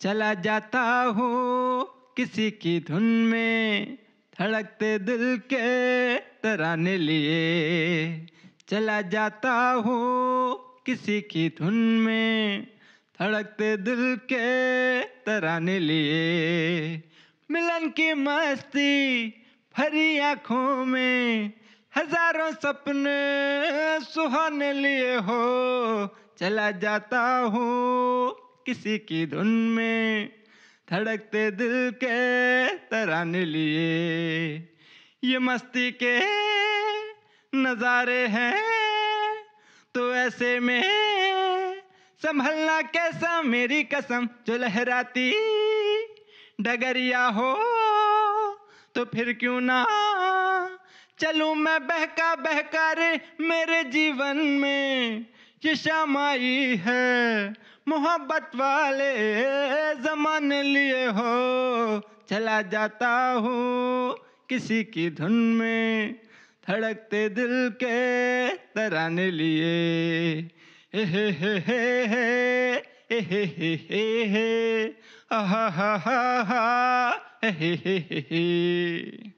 चला जाता हूँ किसी की धुन में धड़कते दिल के तराने लिए चला जाता हूँ किसी की धुन में धड़कते दिल के तराने लिए मिलन की मस्ती भरी आँखों में हजारों सपने सुहाने लिए हो चला जाता हूँ किसी की धुन में धड़कते दिल के तराने लिए ये मस्ती के नज़ारे हैं तो ऐसे में संभलना कैसा मेरी कसम जो लहराती डगरिया हो तो फिर क्यों ना चलू मैं बहका बहका रे मेरे जीवन में ये आई है मोहब्बत वाले जमान लिए हो चला जाता हूँ किसी की धुन में धड़कते दिल के तराने लिए हे हे हे हे हे हे हे हे हा हा हा हा हे हे हे हे